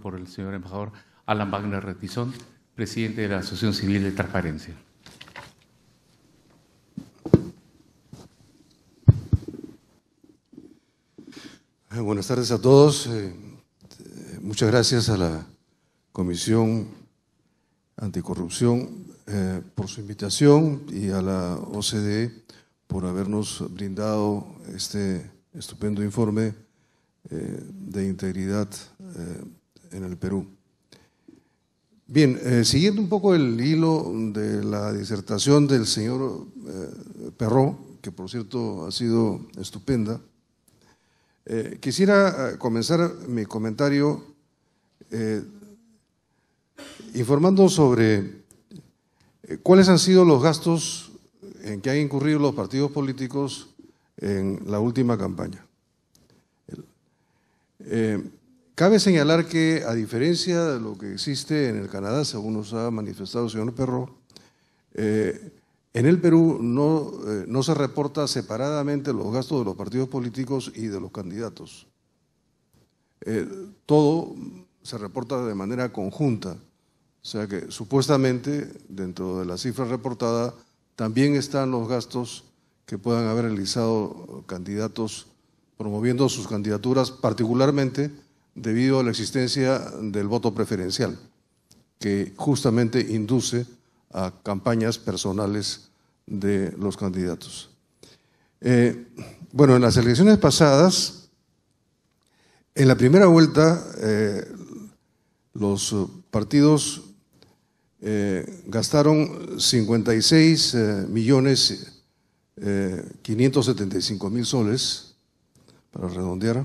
por el señor embajador Alan Wagner Retizón, presidente de la Asociación Civil de Transparencia. Eh, buenas tardes a todos. Eh, muchas gracias a la Comisión Anticorrupción eh, por su invitación y a la OCDE por habernos brindado este estupendo informe de integridad en el Perú. Bien, eh, siguiendo un poco el hilo de la disertación del señor eh, Perró, que por cierto ha sido estupenda, eh, quisiera comenzar mi comentario informando sobre cuáles han sido los gastos en que han incurrido los partidos políticos en la última campaña. Cabe señalar que, a diferencia de lo que existe en el Canadá, según nos ha manifestado el señor Perro, eh, en el Perú eh, no, se reporta separadamente los gastos de los partidos políticos y de los candidatos. Eh, todo se reporta de manera conjunta. O sea que supuestamente dentro de la cifra reportada también están los gastos que puedan haber realizado candidatos promoviendo sus candidaturas, particularmente debido a la existencia del voto preferencial, que justamente induce a campañas personales de los candidatos. Eh, bueno, en las elecciones pasadas, en la primera vuelta, eh, los partidos eh, gastaron 56 millones 575 mil soles, para redondear,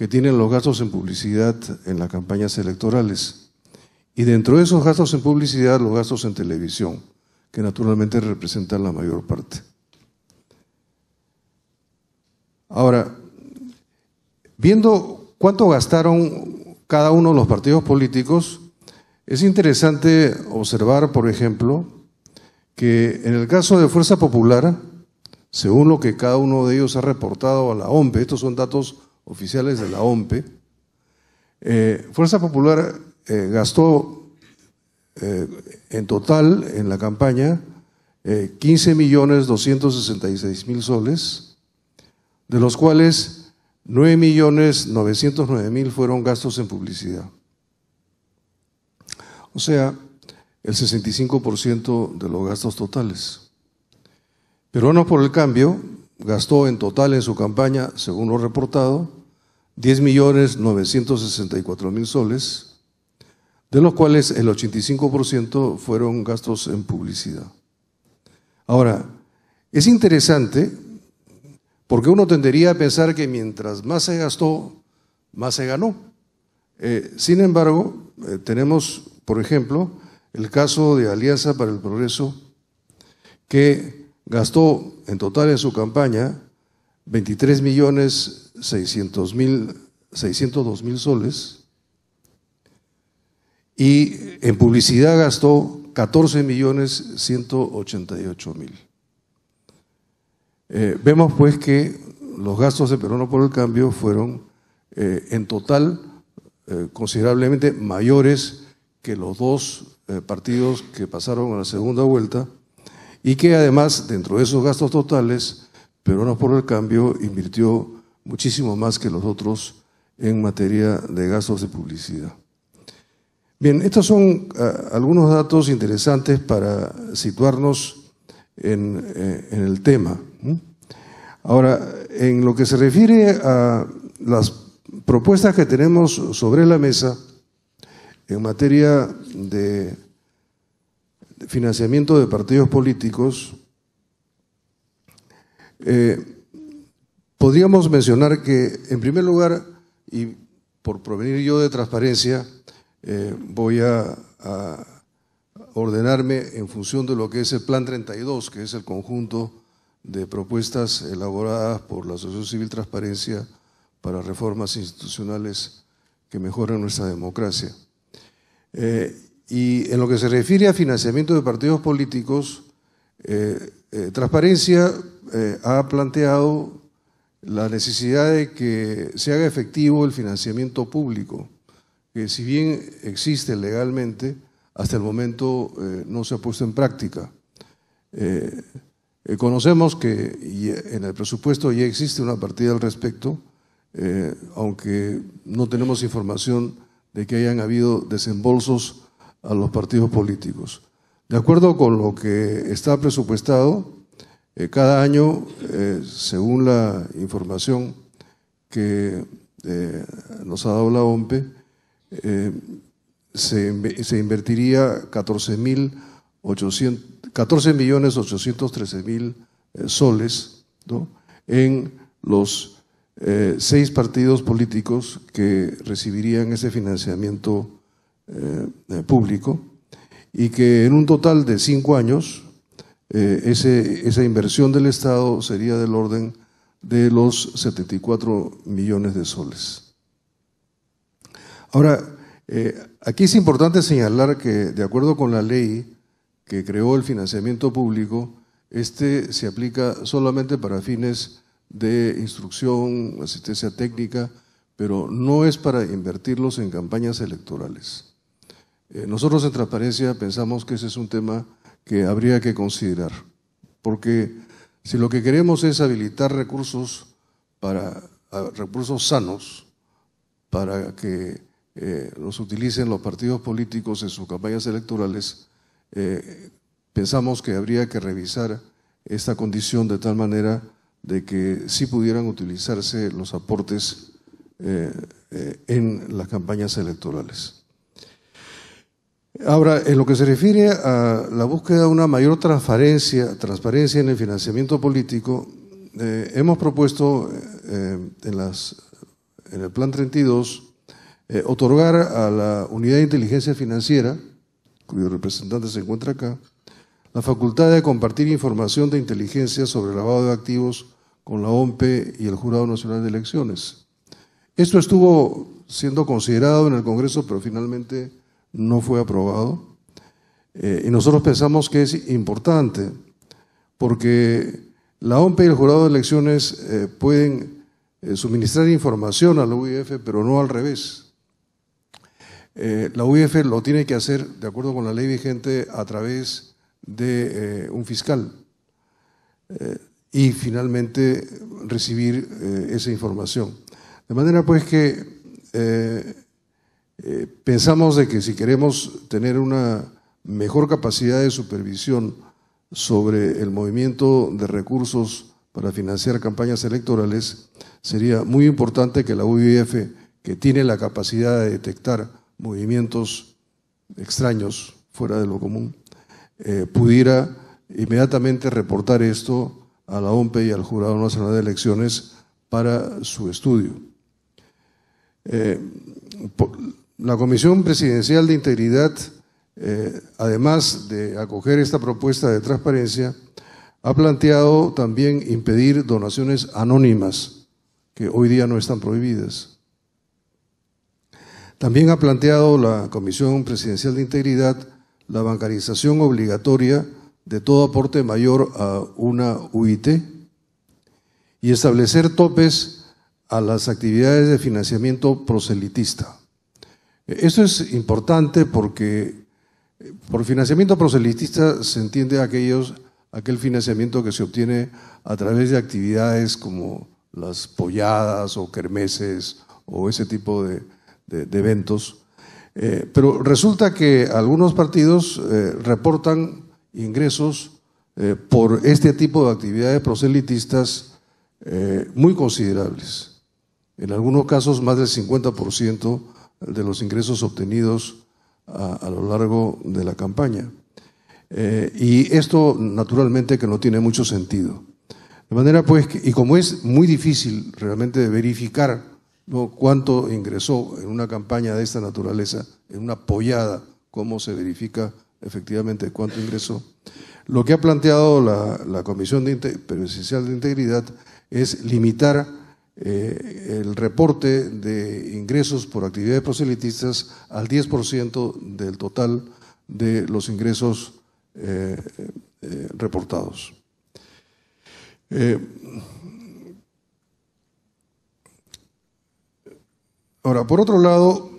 que tienen los gastos en publicidad en las campañas electorales. Y dentro de esos gastos en publicidad, los gastos en televisión, que naturalmente representan la mayor parte. Ahora, viendo cuánto gastaron cada uno de los partidos políticos, es interesante observar, por ejemplo, que en el caso de Fuerza Popular, según lo que cada uno de ellos ha reportado a la OMP, estos son datos oficiales de la OMP, eh, Fuerza Popular eh, gastó eh, en total en la campaña 15 millones mil soles, de los cuales 9.909.000 millones mil fueron gastos en publicidad. O sea, el 65% de los gastos totales. Pero no por el Cambio gastó en total en su campaña, según lo reportado, 10 millones soles, de los cuales el 85% fueron gastos en publicidad. Ahora, es interesante porque uno tendería a pensar que mientras más se gastó, más se ganó. Eh, sin embargo, eh, tenemos, por ejemplo, el caso de Alianza para el Progreso, que gastó en total en su campaña 23 millones soles. Y en publicidad gastó 14.188.000. Eh, vemos pues que los gastos de no por el Cambio fueron eh, en total eh, considerablemente mayores que los dos partidos que pasaron a la segunda vuelta y que además dentro de esos gastos totales pero no por el Cambio invirtió muchísimo más que los otros en materia de gastos de publicidad. Bien, estos son ah, algunos datos interesantes para situarnos en, eh, el tema. Ahora, en lo que se refiere a las propuestas que tenemos sobre la mesa en materia de financiamiento de partidos políticos, eh, podríamos mencionar que, en primer lugar, y por provenir yo de transparencia, eh, voy a, ordenarme en función de lo que es el Plan 32, que es el conjunto de propuestas elaboradas por la Asociación Civil Transparencia para reformas institucionales que mejoren nuestra democracia. Eh, y en lo que se refiere a financiamiento de partidos políticos, eh, eh, transparencia eh, ha planteado la necesidad de que se haga efectivo el financiamiento público, que si bien existe legalmente, hasta el momento no se ha puesto en práctica. conocemos que en el presupuesto ya existe una partida al respecto, aunque no tenemos información de que hayan habido desembolsos a los partidos políticos. De acuerdo con lo que está presupuestado, eh, cada año, eh, según la información que eh, nos ha dado la OMPE, se, se, invertiría 14.813.000 soles en los seis partidos políticos que recibirían ese financiamiento público y que en un total de cinco años eh, esa inversión del Estado sería del orden de los 74 millones de soles. Ahora, eh, aquí es importante señalar que de acuerdo con la ley que creó el financiamiento público, este se aplica solamente para fines de instrucción, asistencia técnica, pero no es para invertirlos en campañas electorales. Eh, nosotros en transparencia pensamos que ese es un tema que habría que considerar, porque si lo que queremos es habilitar recursos para recursos sanos para que eh, los utilicen los partidos políticos en sus campañas electorales, eh, pensamos que habría que revisar esta condición de tal manera de que sí pudieran utilizarse los aportes en las campañas electorales. Ahora, en lo que se refiere a la búsqueda de una mayor transparencia, en el financiamiento político, eh, hemos propuesto eh, en, el Plan 32 eh, otorgar a la Unidad de Inteligencia Financiera, cuyo representante se encuentra acá, la facultad de compartir información de inteligencia sobre el lavado de activos con la OMPE y el Jurado Nacional de Elecciones. Esto estuvo siendo considerado en el Congreso, pero finalmente no fue aprobado. Eh, y nosotros pensamos que es importante, porque la OMP y el jurado de elecciones eh, pueden eh, suministrar información a la UIF, pero no al revés. la UIF lo tiene que hacer, de acuerdo con la ley vigente, a través de un fiscal y finalmente recibir esa información. De manera pues que eh, pensamos de que si queremos tener una mejor capacidad de supervisión sobre el movimiento de recursos para financiar campañas electorales, sería muy importante que la UIF, que tiene la capacidad de detectar movimientos extraños, fuera de lo común, eh, pudiera inmediatamente reportar esto a la OMPE y al Jurado Nacional de Elecciones para su estudio. Eh, la Comisión Presidencial de Integridad, eh, además de acoger esta propuesta de transparencia, ha planteado también impedir donaciones anónimas, que hoy día no están prohibidas. También ha planteado la Comisión Presidencial de Integridad la bancarización obligatoria de todo aporte mayor a una UIT y establecer topes a las actividades de financiamiento proselitista. Eso es importante porque por financiamiento proselitista se entiende aquellos, aquel financiamiento que se obtiene a través de actividades como las polladas o kermeses o ese tipo de, eventos. Eh, pero resulta que algunos partidos eh, reportan ingresos eh, por este tipo de actividades proselitistas muy considerables. En algunos casos más del 50% de los ingresos obtenidos a, lo largo de la campaña. Eh, y esto naturalmente que no tiene mucho sentido. De manera pues, y como es muy difícil realmente verificar cuánto ingresó en una campaña de esta naturaleza, en una apoyada, cómo se verifica efectivamente cuánto ingresó, lo que ha planteado la, Comisión de de Integridad es limitar eh, el reporte de ingresos por actividades proselitistas al 10% del total de los ingresos eh, eh, reportados. ahora, por otro lado,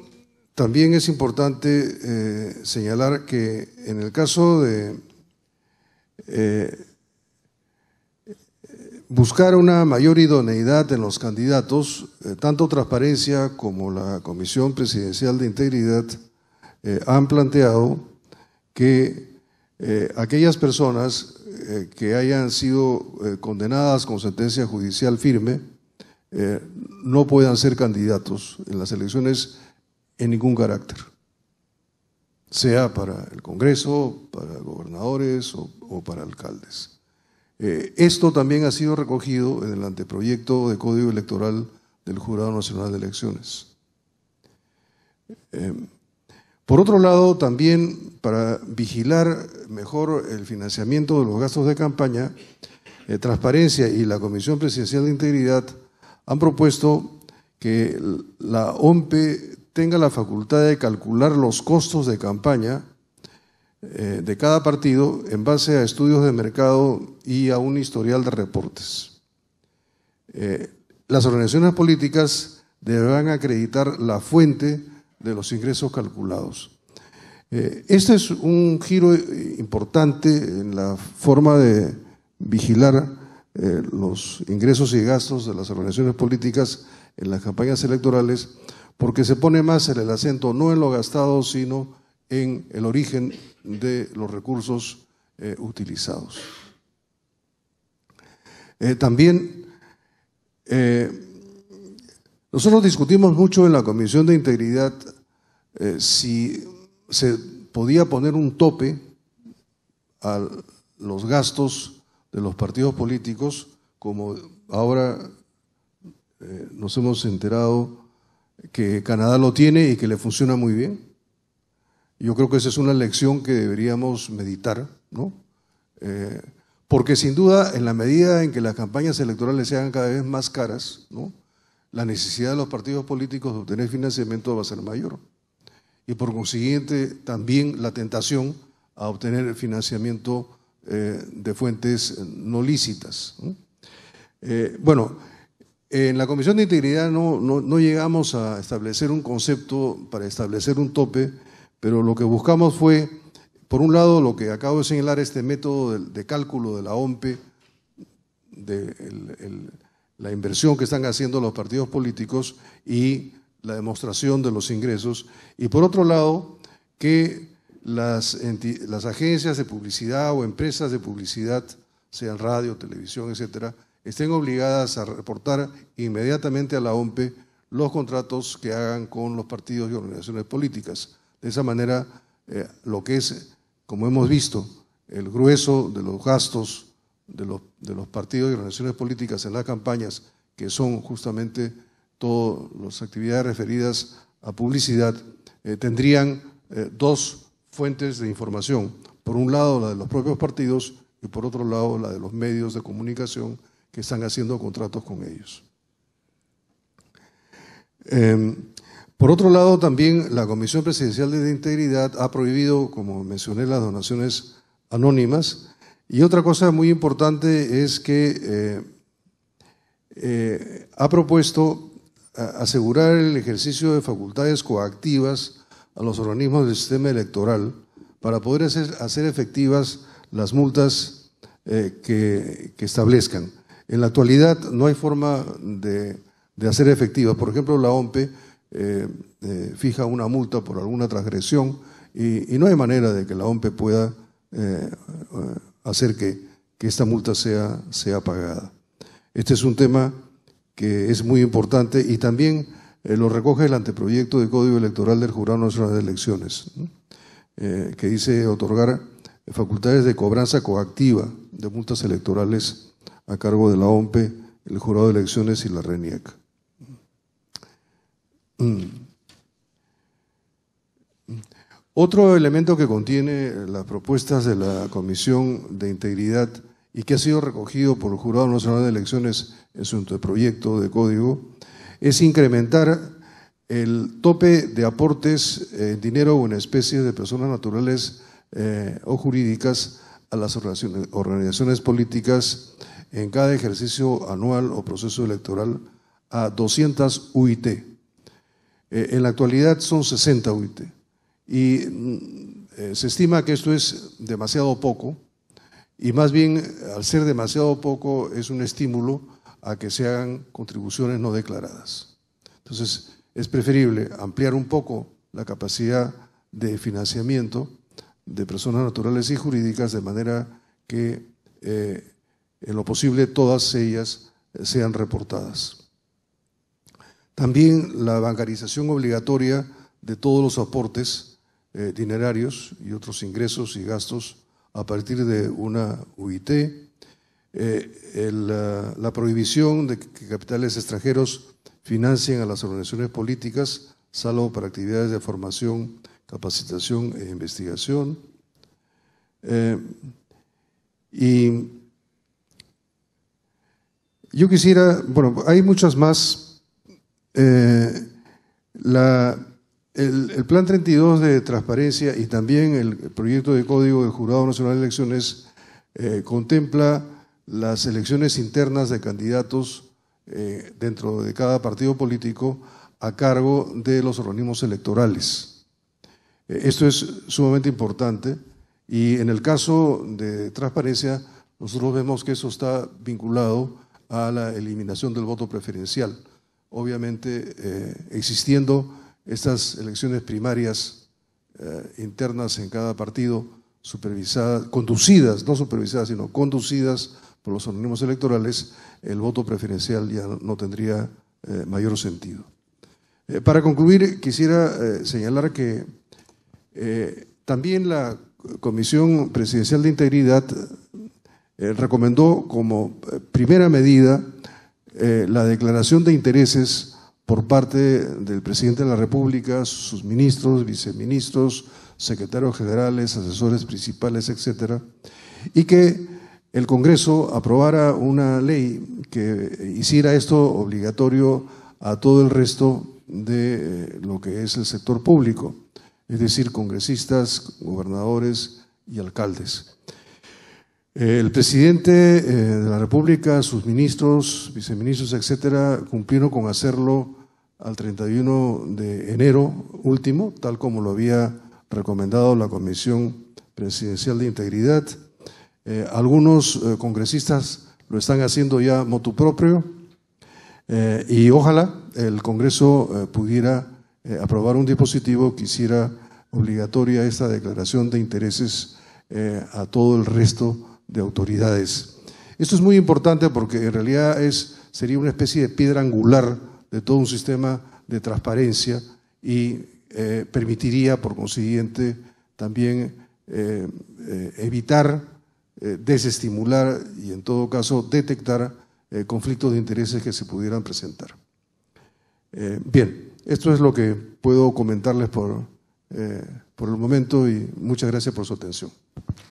también es importante señalar que en el caso de buscar una mayor idoneidad en los candidatos, eh, tanto Transparencia como la Comisión Presidencial de Integridad eh, han planteado que eh, aquellas personas que hayan sido condenadas con sentencia judicial firme no puedan ser candidatos en las elecciones en ningún carácter, sea para el Congreso, para gobernadores o para alcaldes. Eh, esto también ha sido recogido en el anteproyecto de Código Electoral del Jurado Nacional de Elecciones. Eh, por otro lado, también para vigilar mejor el financiamiento de los gastos de campaña, eh, Transparencia y la Comisión Presidencial de Integridad han propuesto que la OMPE tenga la facultad de calcular los costos de campaña eh, de cada partido en base a estudios de mercado y a un historial de reportes. Eh, las organizaciones políticas deberán acreditar la fuente de los ingresos calculados. Eh, este es un giro importante en la forma de vigilar los ingresos y gastos de las organizaciones políticas en las campañas electorales, porque se pone más en el acento no en lo gastado, sino en el origen de los recursos eh, utilizados. Eh, también eh, nosotros discutimos mucho en la Comisión de Integridad si se podía poner un tope a los gastos de los partidos políticos, como ahora nos hemos enterado que Canadá lo tiene y que le funciona muy bien. Yo creo que esa es una lección que deberíamos meditar, ¿no? Eh, porque sin duda, en la medida en que las campañas electorales sean cada vez más caras, la necesidad de los partidos políticos de obtener financiamiento va a ser mayor. Y por consiguiente, también la tentación a obtener financiamiento eh, de fuentes eh, no lícitas. bueno, en la Comisión de Integridad no, llegamos a establecer un concepto para establecer un tope pero lo que buscamos fue, por un lado, lo que acabo de señalar, este método de, cálculo de la OMP, de la inversión que están haciendo los partidos políticos y la demostración de los ingresos. Y por otro lado, que las, agencias de publicidad o empresas de publicidad, sean radio, televisión, etcétera, estén obligadas a reportar inmediatamente a la OMPE los contratos que hagan con los partidos y organizaciones políticas. De esa manera, eh, lo que es, como hemos visto, el grueso de los gastos de los, partidos y organizaciones políticas en las campañas, que son justamente todas las actividades referidas a publicidad, eh, tendrían eh, dos fuentes de información. Por un lado, la de los propios partidos y por otro lado, la de los medios de comunicación que están haciendo contratos con ellos. Em, por otro lado, también la Comisión Presidencial de Integridad ha prohibido, como mencioné, las donaciones anónimas. Y otra cosa muy importante es que eh, eh, ha propuesto eh, asegurar el ejercicio de facultades coactivas a los organismos del sistema electoral para poder hacer, efectivas las multas que, establezcan. En la actualidad no hay forma de, de hacer efectivas. Por ejemplo, la OMPE eh, eh, fija una multa por alguna transgresión y, no hay manera de que la OMPE pueda eh, hacer que, esta multa sea, sea pagada. Este es un tema que es muy importante y también lo recoge el anteproyecto de Código Electoral del Jurado Nacional de Elecciones, que dice otorgar facultades de cobranza coactiva de multas electorales a cargo de la OMPE, el Jurado de Elecciones y la RENIEC. Mm. Otro elemento que contiene las propuestas de la Comisión de Integridad y que ha sido recogido por el Jurado Nacional de Elecciones en su proyecto de código es incrementar el tope de aportes en dinero o en especie de personas naturales eh, o jurídicas a las organizaciones, organizaciones políticas en cada ejercicio anual o proceso electoral a 200 UIT eh, en la actualidad son 60 UITE Y mm, eh, se estima que esto es demasiado poco. Y más bien, al ser demasiado poco, es un estímulo a que se hagan contribuciones no declaradas. Entonces, es preferible ampliar un poco la capacidad de financiamiento de personas naturales y jurídicas de manera que, eh, en lo posible, todas ellas sean reportadas. También la bancarización obligatoria de todos los aportes eh, dinerarios y otros ingresos y gastos a partir de una UIT. Eh, la, prohibición de que capitales extranjeros financien a las organizaciones políticas, salvo para actividades de formación, capacitación e investigación. Eh, y yo quisiera, bueno, hay muchas más eh, el, Plan 32 de transparencia y también el proyecto de código del Jurado Nacional de Elecciones eh, contempla las elecciones internas de candidatos eh, dentro de cada partido político a cargo de los organismos electorales. esto es sumamente importante y en el caso de transparencia nosotros vemos que eso está vinculado a la eliminación del voto preferencial obviamente eh, existiendo estas elecciones primarias eh, internas en cada partido, supervisadas, conducidas, no supervisadas, sino conducidas por los organismos electorales, el voto preferencial ya no tendría eh, mayor sentido. para concluir, quisiera señalar que también la Comisión Presidencial de Integridad recomendó como primera medida eh, la declaración de intereses por parte del presidente de la República, sus ministros, viceministros, secretarios generales, asesores principales, etcétera, y que el Congreso aprobara una ley que hiciera esto obligatorio a todo el resto de eh, lo que es el sector público, es decir, congresistas, gobernadores y alcaldes el presidente eh, de la República, sus ministros, viceministros, etcétera, cumplieron con hacerlo al 31 de enero último, tal como lo había recomendado la Comisión Presidencial de Integridad. Eh, algunos eh, congresistas lo están haciendo ya motu propio y ojalá el Congreso pudiera aprobar un dispositivo que hiciera obligatoria esta declaración de intereses a todo el resto de autoridades. Esto es muy importante porque en realidad sería una especie de piedra angular de todo un sistema de transparencia y eh, permitiría, por consiguiente, también eh, eh, evitar, desestimular y, en todo caso, detectar conflictos de intereses que se pudieran presentar. bien, esto es lo que puedo comentarles por el momento y muchas gracias por su atención.